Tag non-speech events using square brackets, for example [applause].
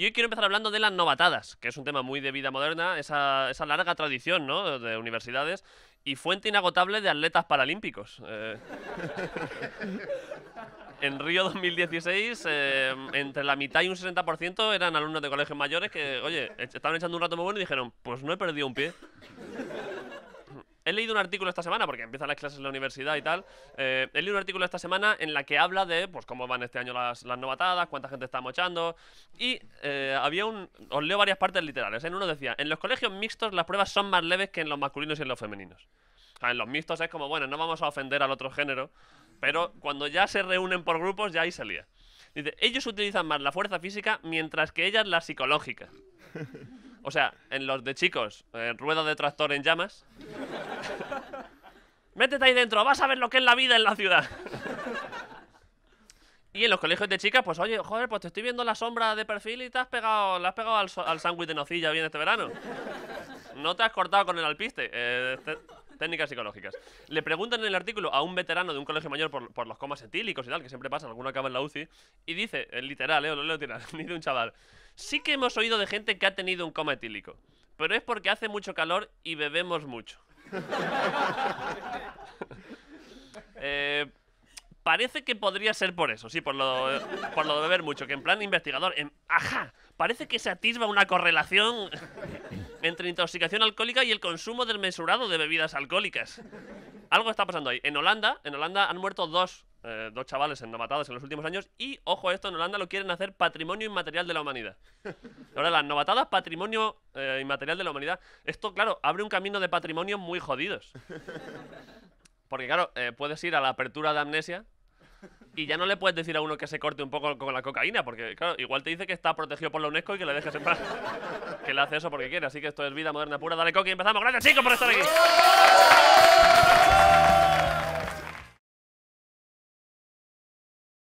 Y hoy quiero empezar hablando de las novatadas, que es un tema muy de vida moderna, esa, esa larga tradición ¿no? de universidades y fuente inagotable de atletas paralímpicos. Eh. [laughs] en Río 2016, eh, entre la mitad y un 60% eran alumnos de colegios mayores que, oye, estaban echando un rato muy bueno y dijeron, pues no he perdido un pie he leído un artículo esta semana, porque empiezan las clases en la universidad y tal. Eh, he leído un artículo esta semana en la que habla de pues cómo van este año las, novatadas, cuánta gente está mochando. Y eh, había un. Os leo varias partes literales. En uno decía: en los colegios mixtos las pruebas son más leves que en los masculinos y en los femeninos. O sea, en los mixtos es como, bueno, no vamos a ofender al otro género, pero cuando ya se reúnen por grupos, ya ahí salía. Dice, ellos utilizan más la fuerza física mientras que ellas la psicológica. O sea, en los de chicos, en eh, rueda de tractor en llamas. [laughs] Métete ahí dentro, vas a ver lo que es la vida en la ciudad. [laughs] y en los colegios de chicas, pues oye, joder, pues te estoy viendo la sombra de perfil y te has pegado, pegado al, sándwich de nocilla bien este verano. No te has cortado con el alpiste. Eh, técnicas psicológicas. Le preguntan en el artículo a un veterano de un colegio mayor por, los comas etílicos y tal, que siempre pasa, alguno acaba en la UCI, y dice, eh, literal, eh, lo leo [laughs] ni de un chaval, sí que hemos oído de gente que ha tenido un coma etílico, pero es porque hace mucho calor y bebemos mucho. [laughs] Eh, parece que podría ser por eso, sí, por lo, por lo de beber mucho, que en plan investigador, en, ajá, parece que se atisba una correlación [laughs] entre intoxicación alcohólica y el consumo desmesurado de bebidas alcohólicas. Algo está pasando ahí. En Holanda, en Holanda han muerto dos, eh, dos chavales en los últimos años y, ojo a esto, en Holanda lo quieren hacer patrimonio inmaterial de la humanidad. Ahora, las novatadas, patrimonio eh, inmaterial de la humanidad. Esto, claro, abre un camino de patrimonio muy jodidos. Porque, claro, eh, puedes ir a la apertura de Amnesia, y ya no le puedes decir a uno que se corte un poco con la cocaína, porque claro, igual te dice que está protegido por la UNESCO y que le dejes en [laughs] que le hace eso porque quiere. Así que esto es vida moderna pura. Dale, Coqui, empezamos. Gracias, chicos, por estar aquí.